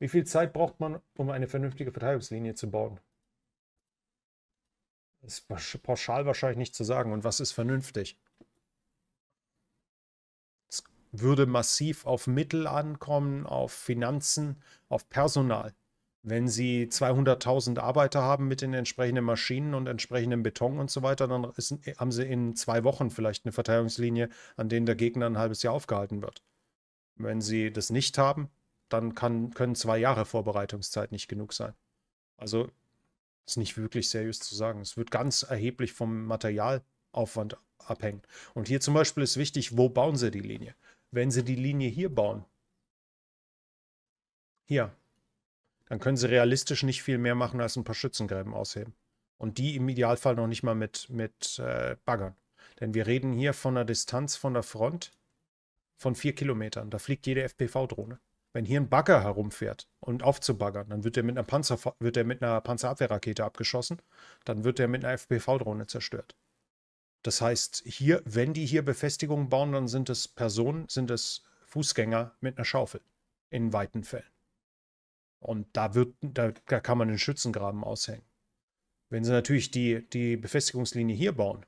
Wie viel Zeit braucht man, um eine vernünftige Verteidigungslinie zu bauen? Das ist pauschal wahrscheinlich nicht zu sagen. Und was ist vernünftig? Es würde massiv auf Mittel ankommen, auf Finanzen, auf Personal. Wenn Sie 200.000 Arbeiter haben mit den entsprechenden Maschinen und entsprechendem Beton und so weiter, dann ist, haben Sie in zwei Wochen vielleicht eine Verteidigungslinie, an denen der Gegner ein halbes Jahr aufgehalten wird. Wenn Sie das nicht haben, dann kann, können zwei Jahre Vorbereitungszeit nicht genug sein. Also ist nicht wirklich seriös zu sagen. Es wird ganz erheblich vom Materialaufwand abhängen. Und hier zum Beispiel ist wichtig, wo bauen Sie die Linie? Wenn Sie die Linie hier bauen, hier, dann können Sie realistisch nicht viel mehr machen als ein paar Schützengräben ausheben. Und die im Idealfall noch nicht mal mit, mit äh, Baggern. Denn wir reden hier von einer Distanz von der Front von vier Kilometern. Da fliegt jede FPV-Drohne. Wenn hier ein Bagger herumfährt und aufzubaggern, dann wird der mit einer, Panzer, wird der mit einer Panzerabwehrrakete abgeschossen, dann wird der mit einer FPV-Drohne zerstört. Das heißt, hier, wenn die hier Befestigungen bauen, dann sind es Personen, sind es Fußgänger mit einer Schaufel. In weiten Fällen. Und da wird, da, da kann man einen Schützengraben aushängen. Wenn sie natürlich die, die Befestigungslinie hier bauen,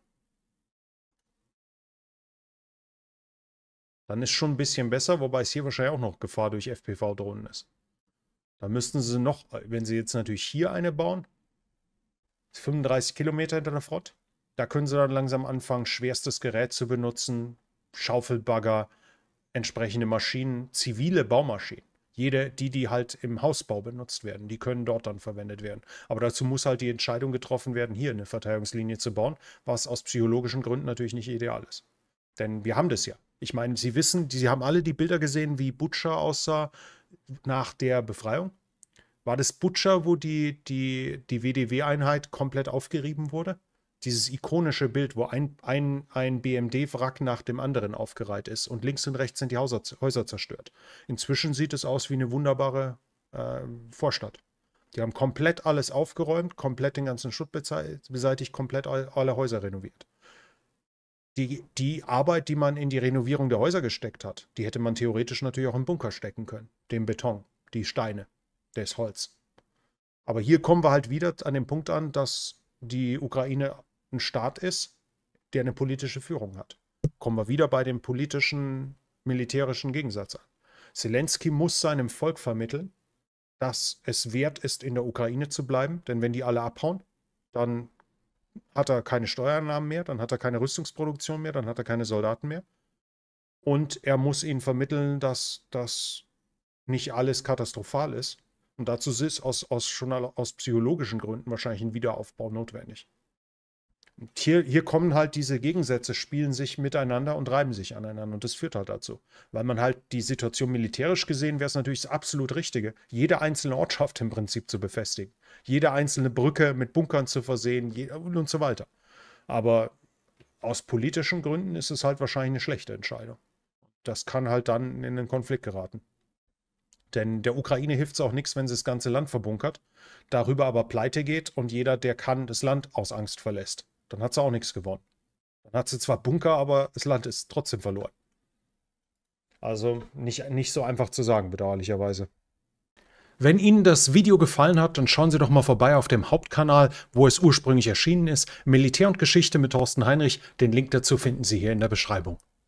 Dann ist schon ein bisschen besser, wobei es hier wahrscheinlich auch noch Gefahr durch FPV-Drohnen ist. Da müssten sie noch, wenn sie jetzt natürlich hier eine bauen, 35 Kilometer hinter der Front, da können sie dann langsam anfangen, schwerstes Gerät zu benutzen, Schaufelbagger, entsprechende Maschinen, zivile Baumaschinen. Jede, die, die halt im Hausbau benutzt werden, die können dort dann verwendet werden. Aber dazu muss halt die Entscheidung getroffen werden, hier eine Verteidigungslinie zu bauen, was aus psychologischen Gründen natürlich nicht ideal ist. Denn wir haben das ja. Ich meine, Sie wissen, Sie haben alle die Bilder gesehen, wie Butcher aussah nach der Befreiung. War das Butcher, wo die, die, die WDW-Einheit komplett aufgerieben wurde? Dieses ikonische Bild, wo ein, ein, ein BMD-Wrack nach dem anderen aufgereiht ist und links und rechts sind die Häuser, Häuser zerstört. Inzwischen sieht es aus wie eine wunderbare äh, Vorstadt. Die haben komplett alles aufgeräumt, komplett den ganzen Schutt beseitigt, komplett alle Häuser renoviert die, die Arbeit, die man in die Renovierung der Häuser gesteckt hat, die hätte man theoretisch natürlich auch im Bunker stecken können. Den Beton, die Steine, das Holz. Aber hier kommen wir halt wieder an den Punkt an, dass die Ukraine ein Staat ist, der eine politische Führung hat. Kommen wir wieder bei dem politischen, militärischen Gegensatz an. Zelensky muss seinem Volk vermitteln, dass es wert ist, in der Ukraine zu bleiben, denn wenn die alle abhauen, dann hat er keine Steuereinnahmen mehr, dann hat er keine Rüstungsproduktion mehr, dann hat er keine Soldaten mehr. Und er muss ihnen vermitteln, dass das nicht alles katastrophal ist. Und dazu ist aus, aus, schon aus psychologischen Gründen wahrscheinlich ein Wiederaufbau notwendig hier, hier kommen halt diese Gegensätze, spielen sich miteinander und reiben sich aneinander. Und das führt halt dazu. Weil man halt die Situation militärisch gesehen wäre es natürlich das absolut Richtige, jede einzelne Ortschaft im Prinzip zu befestigen. Jede einzelne Brücke mit Bunkern zu versehen und so weiter. Aber aus politischen Gründen ist es halt wahrscheinlich eine schlechte Entscheidung. Das kann halt dann in einen Konflikt geraten. Denn der Ukraine hilft es auch nichts, wenn sie das ganze Land verbunkert, darüber aber pleite geht und jeder, der kann, das Land aus Angst verlässt. Dann hat sie auch nichts gewonnen. Dann hat sie zwar Bunker, aber das Land ist trotzdem verloren. Also nicht, nicht so einfach zu sagen, bedauerlicherweise. Wenn Ihnen das Video gefallen hat, dann schauen Sie doch mal vorbei auf dem Hauptkanal, wo es ursprünglich erschienen ist. Militär und Geschichte mit Thorsten Heinrich. Den Link dazu finden Sie hier in der Beschreibung.